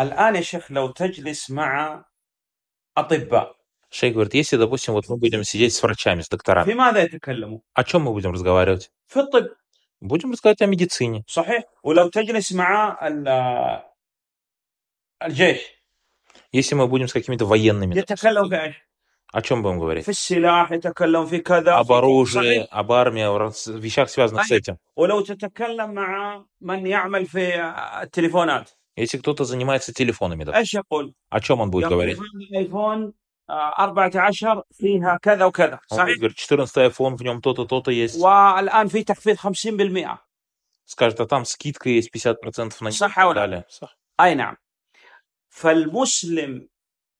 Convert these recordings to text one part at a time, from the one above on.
الآن يا شيخ لو تجلس مع أطباء Шейх говорит, если, допустим, вот мы будем сидеть с врачами, с докторами, о чем мы будем разговаривать? في الطب Будем разговаривать о медицине. صحيح ولو а, Если мы будем с какими-то военными, допустим, يتكلم في إيش؟ о чем будем говорить? في السلاح يتكلم في كذا Об في- оружии, صحيح об армии, о раз- вещах, связанных с этим. ولو تتكلم مع من يعمل في Если кто-то занимается телефонами, да. ايش يقول؟ О чем он будет говорить? ايفون 14 فيها كذا وكذا Он будет صحيح говорить, 14 iPhone, в нем то-то, то-то есть. والان في تخفيض 50% Скажет, а там скидка есть 50% на них. صح и أو так لا؟ далее. Сах. اي نعم فالمسلم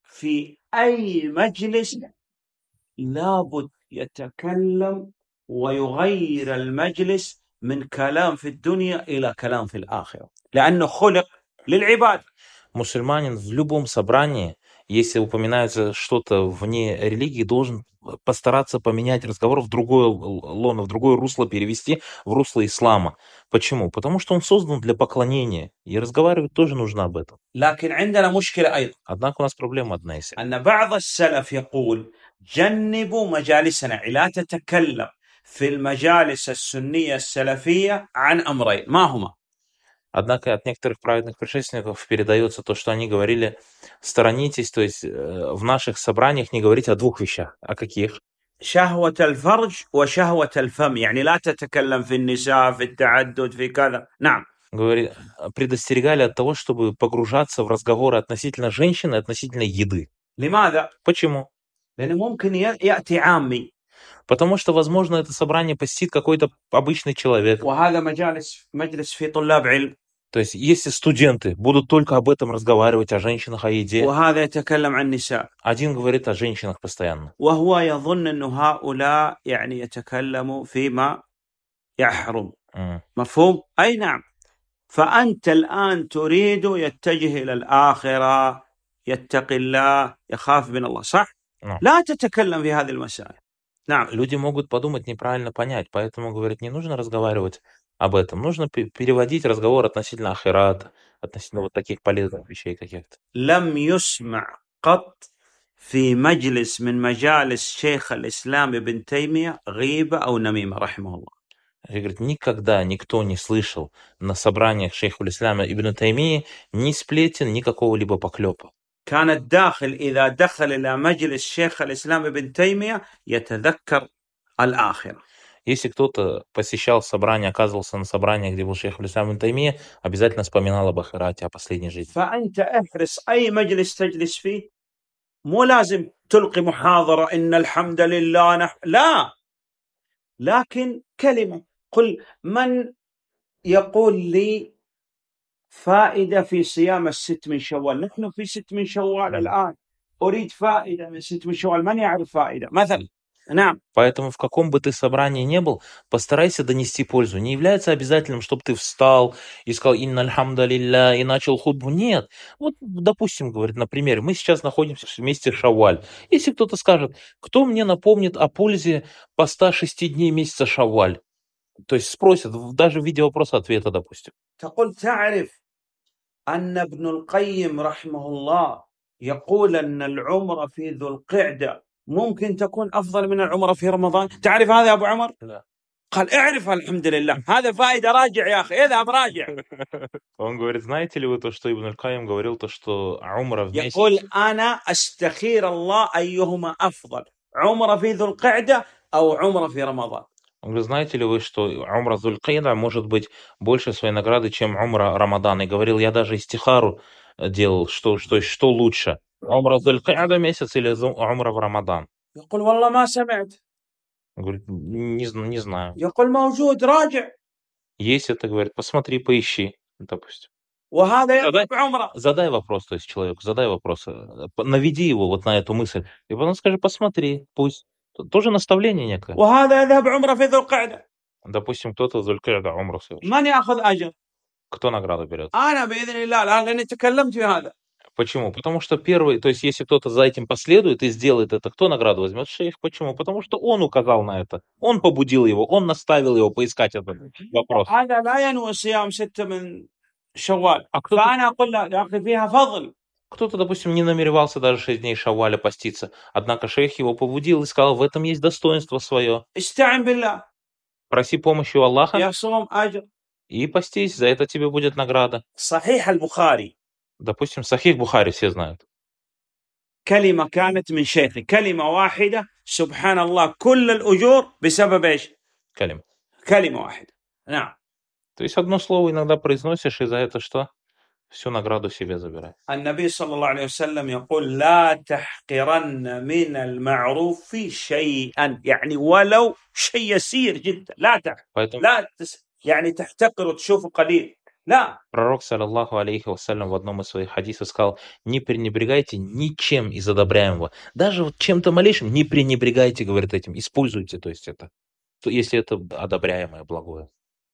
في اي مجلس لابد يتكلم ويغير المجلس من كلام في الدنيا الى كلام في الاخره لانه خلق Мусульманин в любом собрании, если упоминается что-то вне религии, должен постараться поменять разговор в другое лоно, в другое русло перевести, в русло ислама. Почему? Потому что он создан для поклонения, и разговаривать тоже нужно об этом. Однако у нас проблема одна есть. جنبوا مجالسنا لا تتكلم في المجالس السنية السلفية عن أمرين ما هما Однако от некоторых праведных предшественников передается то, что они говорили, сторонитесь, то есть э, в наших собраниях не говорить о двух вещах. О каких? شهوة الفرج وشهوة الفم يعني لا تتكلم في النساء في التعدد في كذا نعم говорит, предостерегали от того, чтобы погружаться в разговоры относительно женщины, относительно еды. Почему? Потому что, возможно, это собрание посетит какой-то обычный человек. То есть, если студенты будут только об этом разговаривать, о женщинах, о еде, один говорит о женщинах постоянно. مفهوم؟ أي نعم فأنت الآن تريد يتجه إلى الآخرة يتقي الله يخاف من الله صح؟ لا تتكلم في هذه المسائل نعم. Люди могут подумать неправильно понять, поэтому, говорит, не нужно разговаривать об этом. Нужно переводить разговор относительно ахирата, относительно вот таких полезных вещей каких-то. لم يسمع قط في مجلس من مجالس شيخ الإسلام ابن تيمية غيبة أو نميمة رحمه И говорит, никогда никто не слышал на собраниях шейха Исляма Ибн Таймии ни сплетен, ни какого-либо поклепа. كان الداخل إذا دخل إلى مجلس شيخ الإسلام ابن تيمية يتذكر الآخرة. Если кто-то посещал собрание, оказывался на собрании, где был шейх Лисам Тайми, обязательно вспоминал об Ахирате, о последней жизни. لكن كلمة قل من يقول لي فائدة في صيام الست من شوال نحن في ست من شوال الآن أريد فائدة من ست من شوال من يعرف فائدة مثلا Поэтому в каком бы ты собрании не был, постарайся донести пользу. Не является обязательным, чтобы ты встал и сказал «Инна альхамдалилля» и начал худбу. Нет. Вот, допустим, говорит, например, мы сейчас находимся вместе шаваль. Если кто-то скажет, кто мне напомнит о пользе поста шести дней месяца шаваль? То есть спросят, даже в виде вопроса-ответа, допустим. أن ممكن تكون افضل من العمره في رمضان تعرف هذا يا ابو عمر لا قال اعرف الحمد لله هذا فائده راجع يا اخي اذهب راجع Он говорит, знаете ли вы то, что Ибн аль говорил, то, что умра в يقول أنا أستخير الله أيهما أفضل عمرة في ذو القعدة أو عمرة في رمضان Он говорит, знаете ли вы, что умра Зулькейда может быть больше своей награды, чем умра Рамадан? И говорил, я даже истихару делал, что, что, что лучше. Умра Зульхиада месяц или умра в Рамадан? يقول والله ما سمعت. Говорит, не, не знаю. يقول موجود راجع. Есть это, говорит, посмотри, поищи, допустим. Задай, задай вопрос, то есть человеку, задай вопрос, э, наведи его вот на эту мысль, и потом скажи, посмотри, пусть. Тоже наставление некое. Допустим, кто-то в Зулькада умру совершил. Кто награду берет? Почему? Потому что первый, то есть если кто-то за этим последует и сделает это, кто награду возьмет? Шейх. Почему? Потому что он указал на это, он побудил его, он наставил его поискать этот вопрос. А, а кто-то, допустим, не намеревался даже шесть дней шаваля поститься, однако шейх его побудил и сказал, в этом есть достоинство свое. Проси помощи у Аллаха и постись, за это тебе будет награда. Сахих аль-Бухари. допустим, Сахих Бухари все знают. كلمة كانت من شيخي كلمة واحدة سبحان الله كل الأجور بسبب إيش كلمة كلمة واحدة نعم То есть одно слово иногда произносишь, и за это что? Всю награду себе забираешь. النبي صلى الله عليه وسلم يقول لا تحقرن من المعروف شيئا يعني ولو شيء يسير جدا لا تحقر Поэтому... لا تس... يعني تحتقر وتشوفه قليل Да. Пророк, саллиллаху алейхи вассалям, в одном из своих хадисов сказал, не пренебрегайте ничем из одобряемого. Даже вот чем-то малейшим не пренебрегайте, говорит этим, используйте, то есть это, если это одобряемое благое.